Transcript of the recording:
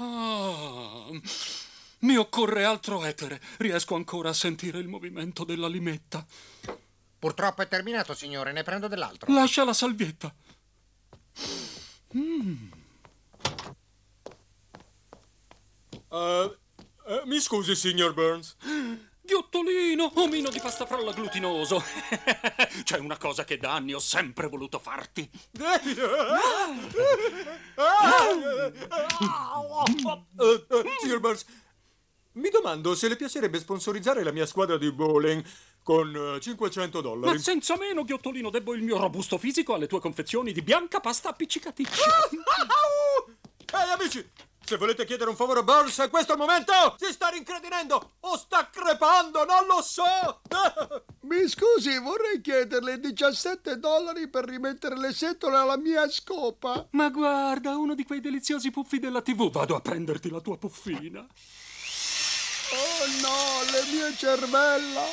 Ah, mi occorre altro etere. Riesco ancora a sentire il movimento della limetta. Purtroppo è terminato, signore. Ne prendo dell'altro. Lascia la salvietta. Mm. Uh, uh, mi scusi, signor Burns. Ghiottolino, omino di pasta frolla glutinoso. C'è una cosa che da anni ho sempre voluto farti eh, eh, Silvers, mi domando se le piacerebbe sponsorizzare la mia squadra di bowling con 500 eh, dollari. Ma senza meno, Ghiottolino, debbo il mio robusto fisico alle tue confezioni di bianca pasta appiccicaticcia. Ehi, amici, se volete chiedere un favore a Burns, questo è il momento! Si sta rincredinendo! O sta crepando, non lo so! Scusi, vorrei chiederle 17 dollari per rimettere le setole alla mia scopa. Ma guarda, uno di quei deliziosi puffi della TV. Vado a prenderti la tua puffina. Oh no, le mie cervella!